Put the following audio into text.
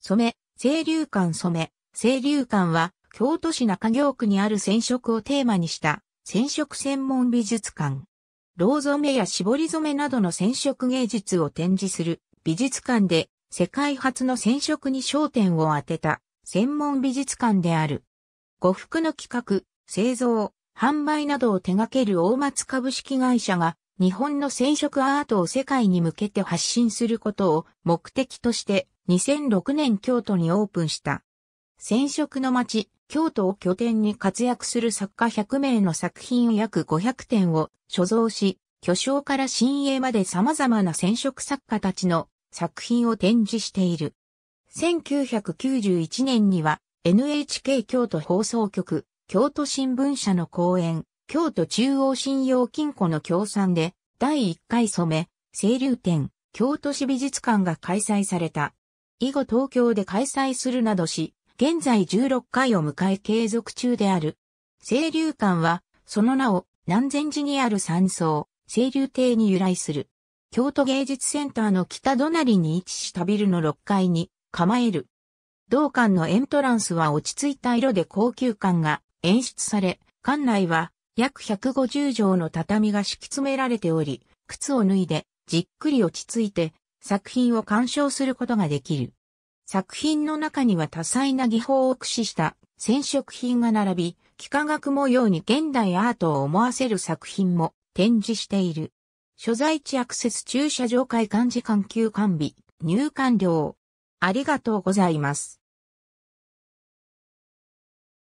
染め、清流館染め、清流館は、京都市中京区にある染色をテーマにした染色専門美術館。ー染めや絞り染めなどの染色芸術を展示する美術館で世界初の染色に焦点を当てた専門美術館である。呉服の企画、製造、販売などを手掛ける大松株式会社が日本の染色アートを世界に向けて発信することを目的として2006年京都にオープンした。染色の街、京都を拠点に活躍する作家100名の作品約500点を所蔵し、巨匠から新鋭まで様々な染色作家たちの作品を展示している。1991年には NHK 京都放送局、京都新聞社の講演、京都中央信用金庫の協賛で第1回染め、清流展、京都市美術館が開催された。以後東京で開催するなどし、現在16回を迎え継続中である。清流館は、その名を南禅寺にある山荘、清流亭に由来する。京都芸術センターの北隣に位置したビルの6階に構える。同館のエントランスは落ち着いた色で高級感が演出され、館内は約150畳の畳が敷き詰められており、靴を脱いでじっくり落ち着いて作品を鑑賞することができる。作品の中には多彩な技法を駆使した染色品が並び、幾何学模様に現代アートを思わせる作品も展示している。所在地アクセス駐車場会館時間休館日、入館料。ありがとうございます。